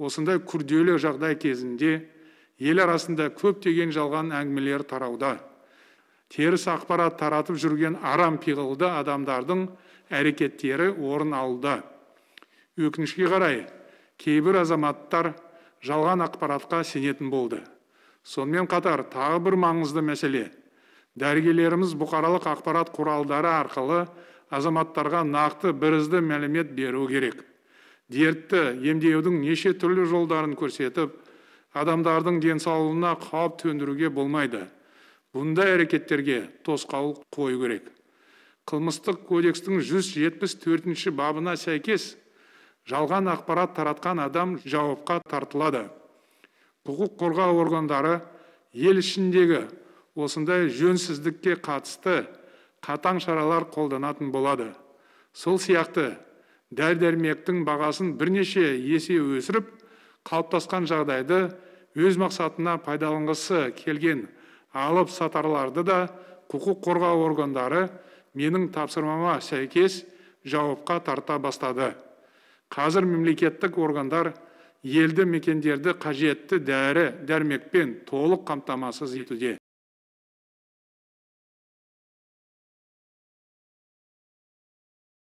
осындай күрделі жағдай кезінде ел арасында көптеген жалған әңгімелер тарауда теріс ақпарат таратып жүрген арам пиғылды адамдардың әрекеттері орын алды өкінішке қарай кейбір азаматтар жалған ақпаратқа сенетін болды сонымен қатар тағы бір маңызды мәселе дәрігерлеріміз бұқаралық ақпарат құралдары арқылы азаматтарға нақты бірізді мәлімет беру керек дертті емдеудің неше түрлі жолдарын көрсетіп адамдардың денсаулығына қауіп төндіруге болмайды бұндай әрекеттерге тосқауыл қою керек қылмыстық кодекстің 174 бабына сәйкес жалған ақпарат таратқан адам жауапқа тартылады құқық қорғау органдары ел ішіндегі осындай жөнсіздікке қатысты қатаң шаралар қолданатын болады сол сияқты дәрі дәрмектің бағасын бірнеше есе өсіріп қалыптасқан жағдайды өз мақсатына пайдаланғысы келген алып сатарларды да құқық қорғау органдары менің тапсырмама сәйкес жауапқа тарта бастады қазір мемлекеттік органдар елді мекендерді қажетті дәрі дәрмекпен толық қамтамасыз етуде